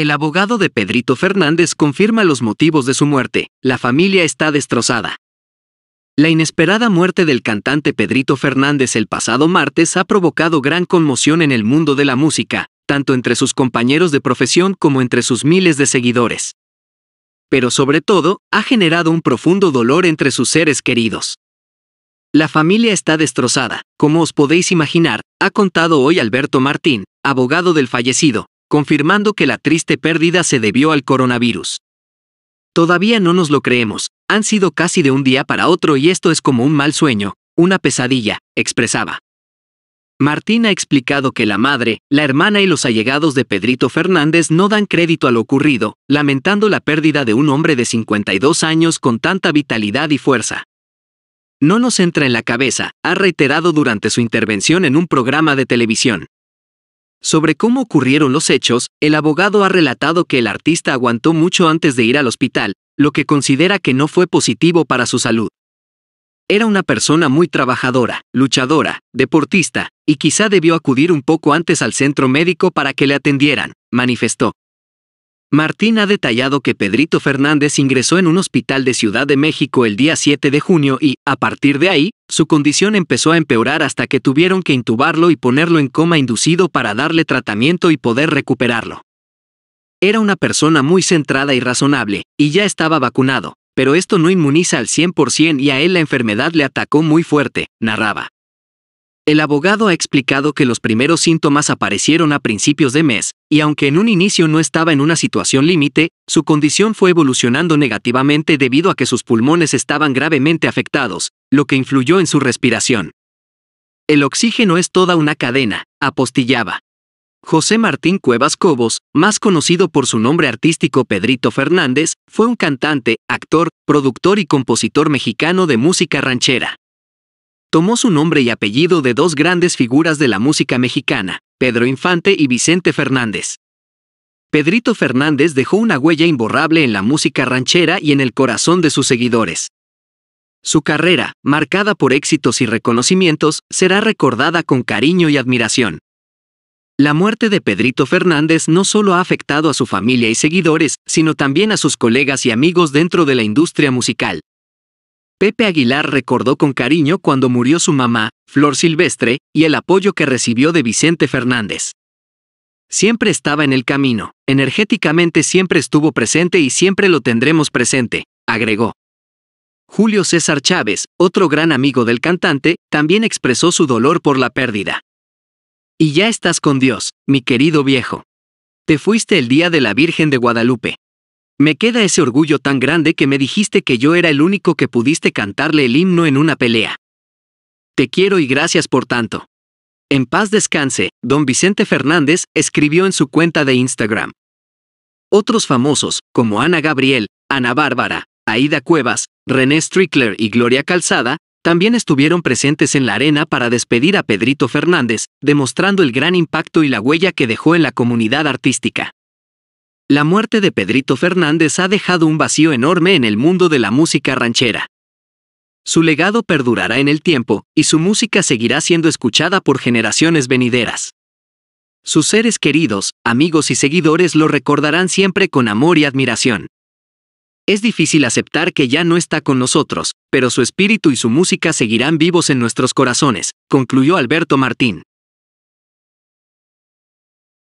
El abogado de Pedrito Fernández confirma los motivos de su muerte. La familia está destrozada. La inesperada muerte del cantante Pedrito Fernández el pasado martes ha provocado gran conmoción en el mundo de la música, tanto entre sus compañeros de profesión como entre sus miles de seguidores. Pero sobre todo, ha generado un profundo dolor entre sus seres queridos. La familia está destrozada, como os podéis imaginar, ha contado hoy Alberto Martín, abogado del fallecido, confirmando que la triste pérdida se debió al coronavirus. Todavía no nos lo creemos, han sido casi de un día para otro y esto es como un mal sueño, una pesadilla, expresaba. Martín ha explicado que la madre, la hermana y los allegados de Pedrito Fernández no dan crédito a lo ocurrido, lamentando la pérdida de un hombre de 52 años con tanta vitalidad y fuerza. No nos entra en la cabeza, ha reiterado durante su intervención en un programa de televisión. Sobre cómo ocurrieron los hechos, el abogado ha relatado que el artista aguantó mucho antes de ir al hospital, lo que considera que no fue positivo para su salud. Era una persona muy trabajadora, luchadora, deportista, y quizá debió acudir un poco antes al centro médico para que le atendieran, manifestó. Martín ha detallado que Pedrito Fernández ingresó en un hospital de Ciudad de México el día 7 de junio y, a partir de ahí, su condición empezó a empeorar hasta que tuvieron que intubarlo y ponerlo en coma inducido para darle tratamiento y poder recuperarlo. Era una persona muy centrada y razonable, y ya estaba vacunado, pero esto no inmuniza al 100% y a él la enfermedad le atacó muy fuerte, narraba. El abogado ha explicado que los primeros síntomas aparecieron a principios de mes, y aunque en un inicio no estaba en una situación límite, su condición fue evolucionando negativamente debido a que sus pulmones estaban gravemente afectados, lo que influyó en su respiración. El oxígeno es toda una cadena, apostillaba. José Martín Cuevas Cobos, más conocido por su nombre artístico Pedrito Fernández, fue un cantante, actor, productor y compositor mexicano de música ranchera tomó su nombre y apellido de dos grandes figuras de la música mexicana, Pedro Infante y Vicente Fernández. Pedrito Fernández dejó una huella imborrable en la música ranchera y en el corazón de sus seguidores. Su carrera, marcada por éxitos y reconocimientos, será recordada con cariño y admiración. La muerte de Pedrito Fernández no solo ha afectado a su familia y seguidores, sino también a sus colegas y amigos dentro de la industria musical, Pepe Aguilar recordó con cariño cuando murió su mamá, Flor Silvestre, y el apoyo que recibió de Vicente Fernández. Siempre estaba en el camino, energéticamente siempre estuvo presente y siempre lo tendremos presente, agregó. Julio César Chávez, otro gran amigo del cantante, también expresó su dolor por la pérdida. Y ya estás con Dios, mi querido viejo. Te fuiste el día de la Virgen de Guadalupe. Me queda ese orgullo tan grande que me dijiste que yo era el único que pudiste cantarle el himno en una pelea. Te quiero y gracias por tanto. En paz descanse, don Vicente Fernández escribió en su cuenta de Instagram. Otros famosos, como Ana Gabriel, Ana Bárbara, Aida Cuevas, René Strickler y Gloria Calzada, también estuvieron presentes en la arena para despedir a Pedrito Fernández, demostrando el gran impacto y la huella que dejó en la comunidad artística. La muerte de Pedrito Fernández ha dejado un vacío enorme en el mundo de la música ranchera. Su legado perdurará en el tiempo, y su música seguirá siendo escuchada por generaciones venideras. Sus seres queridos, amigos y seguidores lo recordarán siempre con amor y admiración. Es difícil aceptar que ya no está con nosotros, pero su espíritu y su música seguirán vivos en nuestros corazones, concluyó Alberto Martín.